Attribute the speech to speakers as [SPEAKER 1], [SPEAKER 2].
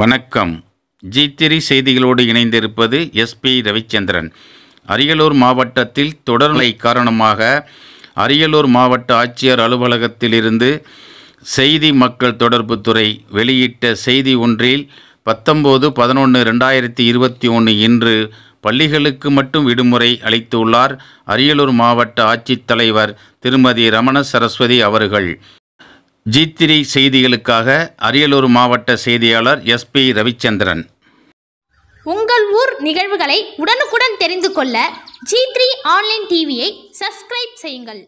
[SPEAKER 1] வணக்கம் ஜி திரி செய்திகளோடு இணைந்திருப்பது எஸ்பி ரவிச்சந்திரன் அரியலூர் மாவட்டத்தில் தொடர்நிலை காரணமாக அரியலூர் மாவட்ட ஆட்சியர் அலுவலகத்திலிருந்து செய்தி மக்கள் தொடர்புத்துறை வெளியிட்ட செய்தி ஒன்றில் பத்தொம்போது பதினொன்று ரெண்டாயிரத்தி இருபத்தி ஒன்று இன்று பள்ளிகளுக்கு மட்டும் விடுமுறை அளித்துள்ளார் அரியலூர் மாவட்ட ஆட்சித்தலைவர் திருமதி ரமண சரஸ்வதி அவர்கள் ஜி த்ரீ செய்திகளுக்காக அரியலூர் மாவட்ட செய்தியாளர் எஸ் பி ரவிச்சந்திரன்
[SPEAKER 2] உங்கள் ஊர் நிகழ்வுகளை உடனுக்குடன் தெரிந்து கொள்ள ஜி த்ரீ ஆன்லைன் டிவியை சப்ஸ்கிரைப் செய்யுங்கள்